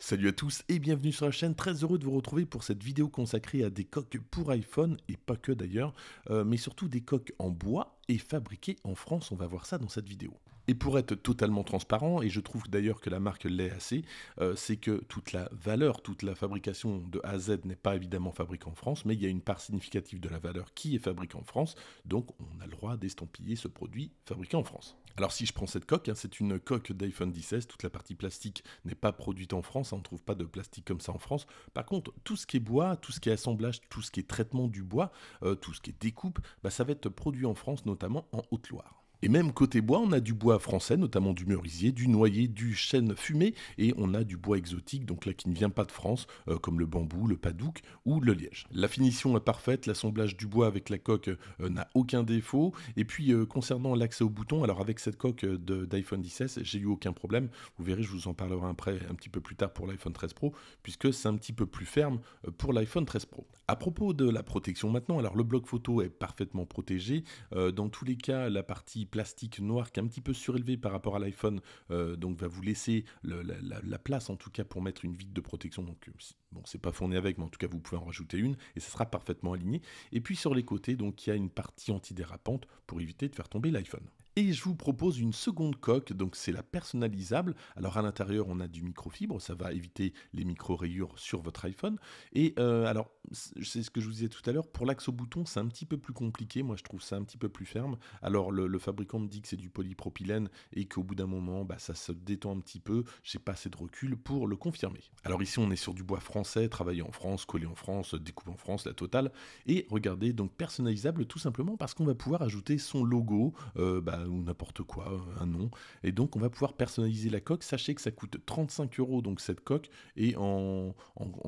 Salut à tous et bienvenue sur la chaîne, très heureux de vous retrouver pour cette vidéo consacrée à des coques pour iPhone, et pas que d'ailleurs, euh, mais surtout des coques en bois et fabriquées en France, on va voir ça dans cette vidéo. Et pour être totalement transparent, et je trouve d'ailleurs que la marque l'est assez, euh, c'est que toute la valeur, toute la fabrication de A à Z n'est pas évidemment fabriquée en France, mais il y a une part significative de la valeur qui est fabriquée en France, donc on a le droit d'estampiller ce produit fabriqué en France. Alors si je prends cette coque, hein, c'est une coque d'iPhone 16, toute la partie plastique n'est pas produite en France, hein, on ne trouve pas de plastique comme ça en France. Par contre, tout ce qui est bois, tout ce qui est assemblage, tout ce qui est traitement du bois, euh, tout ce qui est découpe, bah, ça va être produit en France, notamment en Haute-Loire. Et même côté bois, on a du bois français, notamment du merisier, du noyer, du chêne fumé, et on a du bois exotique, donc là qui ne vient pas de France, euh, comme le bambou, le padouk ou le liège. La finition est parfaite, l'assemblage du bois avec la coque euh, n'a aucun défaut, et puis euh, concernant l'accès au bouton, alors avec cette coque d'iPhone 16, j'ai eu aucun problème, vous verrez, je vous en parlerai après, un petit peu plus tard pour l'iPhone 13 Pro, puisque c'est un petit peu plus ferme pour l'iPhone 13 Pro. À propos de la protection maintenant, alors le bloc photo est parfaitement protégé, dans tous les cas la partie plastique noir qui est un petit peu surélevé par rapport à l'iPhone, euh, donc va vous laisser la, place en tout cas pour mettre une vide de protection. Donc euh, bon, c'est pas fourni avec, mais en tout cas vous pouvez en rajouter une et ça sera parfaitement aligné. Et puis sur les côtés, donc il y a une partie antidérapante pour éviter de faire tomber l'iPhone. Et je vous propose une seconde coque, donc c'est la personnalisable. Alors à l'intérieur, on a du microfibre, ça va éviter les micro-rayures sur votre iPhone. Et euh, alors, c'est ce que je vous disais tout à l'heure, pour l'axe au bouton, c'est un petit peu plus compliqué. Moi, je trouve ça un petit peu plus ferme. Alors, le, fabricant me dit que c'est du polypropylène et qu'au bout d'un moment, bah, ça se détend un petit peu. J'ai pas assez de recul pour le confirmer. Alors ici, on est sur du bois français, travaillé en France, collé en France, découpé en France, la totale. Et regardez, donc personnalisable tout simplement parce qu'on va pouvoir ajouter son logo. Euh, bah, ou n'importe quoi, un nom. Et donc on va pouvoir personnaliser la coque. Sachez que ça coûte 35 euros donc cette coque et en,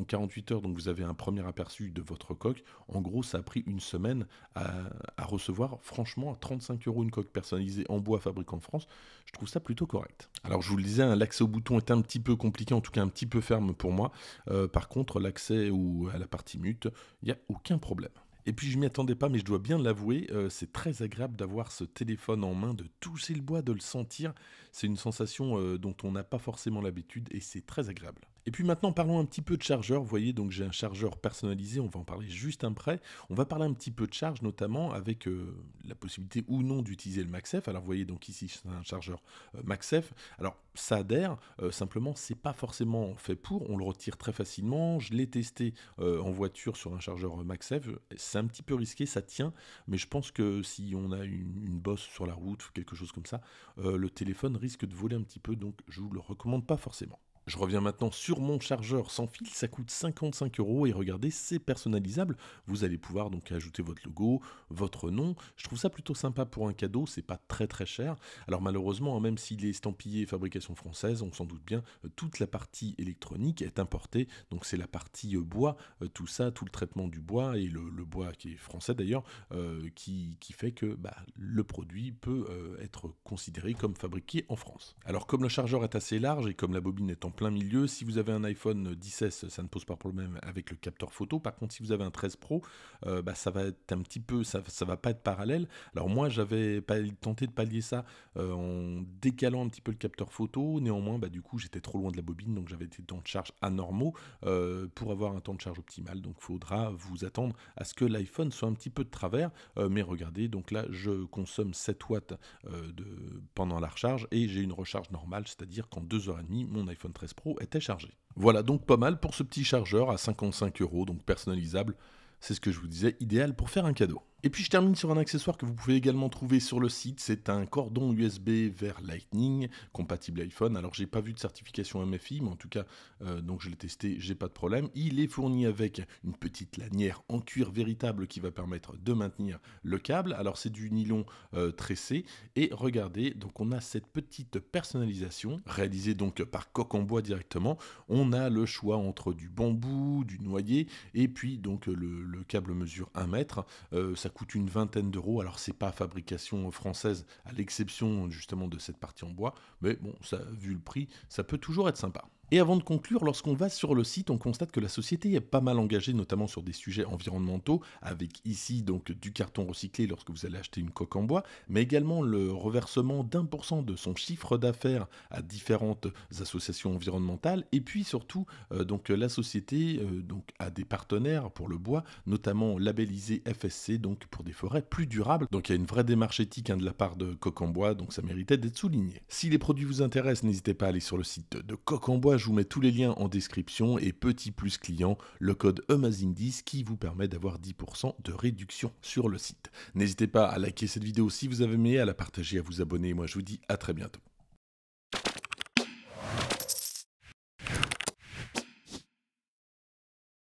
48 heures donc vous avez un premier aperçu de votre coque. En gros ça a pris une semaine à, recevoir. Franchement à 35 euros une coque personnalisée en bois fabriquée en France, je trouve ça plutôt correct. Alors je vous le disais, hein, l'accès au bouton est un petit peu compliqué, en tout cas un petit peu ferme pour moi. Euh, par contre l'accès à la partie mute, il n'y a aucun problème. Et puis je m'y attendais pas, mais je dois bien l'avouer, euh, c'est très agréable d'avoir ce téléphone en main, de toucher le bois, de le sentir. C'est une sensation euh, dont on n'a pas forcément l'habitude et c'est très agréable. Et puis maintenant, parlons un petit peu de chargeur. Vous voyez, donc j'ai un chargeur personnalisé, on va en parler juste après. On va parler un petit peu de charge, notamment avec euh, la possibilité ou non d'utiliser le MaxF. Alors vous voyez, donc ici, c'est un chargeur euh, MaxF. Alors ça adhère, euh, simplement, c'est pas forcément fait pour. On le retire très facilement. Je l'ai testé en voiture sur un chargeur MaxF. C'est un petit peu risqué, ça tient, mais je pense que si on a une, bosse sur la route ou quelque chose comme ça, le téléphone risque de voler un petit peu, donc je vous le recommande pas forcément. Je reviens maintenant sur mon chargeur sans fil, ça coûte 55 euros et regardez, c'est personnalisable. Vous allez pouvoir donc ajouter votre logo, votre nom. Je trouve ça plutôt sympa pour un cadeau, c'est pas très très cher. Alors malheureusement, hein, même s'il est estampillé fabrication française, on s'en doute bien, euh, toute la partie électronique est importée. Donc c'est la partie euh, bois, euh, tout ça, tout le traitement du bois et le, bois qui est français d'ailleurs, qui, fait que bah, le produit peut être considéré comme fabriqué en France. Alors comme le chargeur est assez large et comme la bobine est en milieu. Si vous avez un iPhone 10 ça ne pose pas problème avec le capteur photo. Par contre, si vous avez un 13 Pro, euh, bah, ça va être un petit peu, ça, va pas être parallèle. Alors moi, j'avais tenté de pallier ça euh, en décalant un petit peu le capteur photo. Néanmoins, bah, du coup, j'étais trop loin de la bobine, donc j'avais des temps de charge anormaux euh, pour avoir un temps de charge optimal. Donc, faudra vous attendre à ce que l'iPhone soit un petit peu de travers. mais regardez, donc là, je consomme 7 watts de, pendant la recharge et j'ai une recharge normale, c'est-à-dire qu'en 2h30, mon iPhone 13 Pro était chargé. Voilà donc pas mal pour ce petit chargeur à 55 euros, donc personnalisable. C'est ce que je vous disais, idéal pour faire un cadeau. Et puis je termine sur un accessoire que vous pouvez également trouver sur le site, c'est un cordon USB vers Lightning compatible iPhone. Alors j'ai pas vu de certification MFI, mais en tout cas euh, donc je l'ai testé, j'ai pas de problème. Il est fourni avec une petite lanière en cuir véritable qui va permettre de maintenir le câble. Alors c'est du nylon euh, tressé et regardez, donc on a cette petite personnalisation réalisée donc par Coq en bois directement. On a le choix entre du bambou, du noyer et puis donc le, câble mesure 1 mètre. Euh, coûte une vingtaine d'euros. Alors c'est pas fabrication française, à l'exception justement de cette partie en bois, mais bon, ça, vu le prix, ça peut toujours être sympa. Et avant de conclure, lorsqu'on va sur le site, on constate que la société est pas mal engagée, notamment sur des sujets environnementaux, avec ici donc du carton recyclé lorsque vous allez acheter une coque en bois, mais également le reversement d'un pour cent de son chiffre d'affaires à différentes associations environnementales, et puis surtout euh, donc la société euh, donc a des partenaires pour le bois, notamment labellisé FSC donc pour des forêts plus durables. Donc il y a une vraie démarche éthique hein, de la part de coque en bois, donc ça méritait d'être souligné. Si les produits vous intéressent, n'hésitez pas à aller sur le site de coque en bois je vous mets tous les liens en description et petit plus client, le code Amazing10 qui vous permet d'avoir 10% de réduction sur le site. N'hésitez pas à liker cette vidéo si vous avez aimé, à la partager, à vous abonner. Moi, je vous dis à très bientôt.